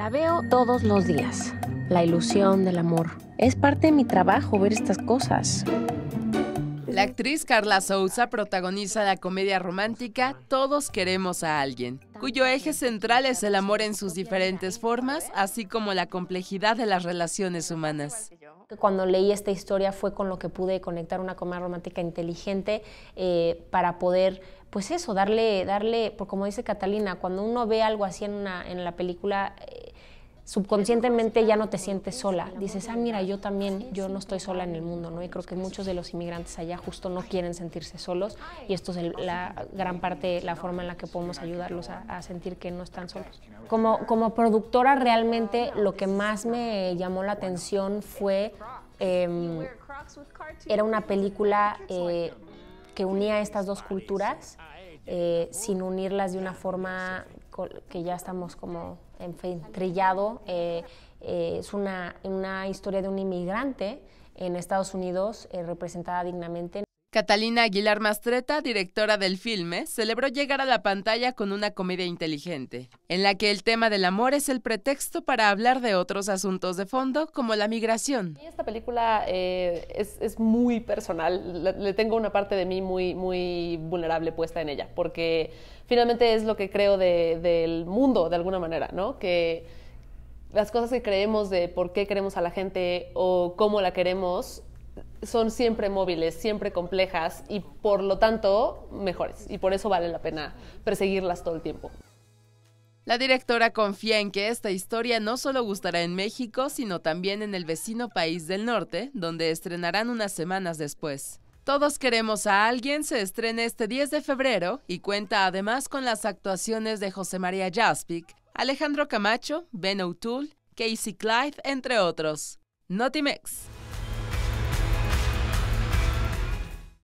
La veo todos los días, la ilusión del amor. Es parte de mi trabajo ver estas cosas. La actriz Carla Souza protagoniza la comedia romántica Todos queremos a alguien, cuyo eje central es el amor en sus diferentes formas, así como la complejidad de las relaciones humanas. Cuando leí esta historia fue con lo que pude conectar una comedia romántica inteligente eh, para poder, pues eso, darle, darle, como dice Catalina, cuando uno ve algo así en, en la película, subconscientemente ya no te sientes sola. Dices, ah, mira, yo también, yo no estoy sola en el mundo, ¿no? Y creo que muchos de los inmigrantes allá justo no quieren sentirse solos y esto es la gran parte, la forma en la que podemos ayudarlos a, sentir que no están solos. Como, como productora realmente lo que más me llamó la atención fue, em, era una película eh, que unía estas dos culturas eh, sin unirlas de una forma que ya estamos como en eh, eh, es una, una, historia de un inmigrante en Estados Unidos eh, representada dignamente. Catalina Aguilar Mastreta, directora del filme, celebró llegar a la pantalla con una comedia inteligente, en la que el tema del amor es el pretexto para hablar de otros asuntos de fondo, como la migración. Esta película eh, es, muy personal, le, tengo una parte de mí muy, muy vulnerable puesta en ella, porque finalmente es lo que creo del mundo, de alguna manera, ¿no? Que las cosas que creemos de por qué queremos a la gente o cómo la queremos son siempre móviles, siempre complejas y por lo tanto mejores. Y por eso vale la pena perseguirlas todo el tiempo. La directora confía en que esta historia no solo gustará en México, sino también en el vecino país del norte, donde estrenarán unas semanas después. Todos queremos a alguien se estrena este 10 de febrero y cuenta además con las actuaciones de José María Jaspic, Alejandro Camacho, Ben O'Toole, Casey Clive, entre otros. Notimex.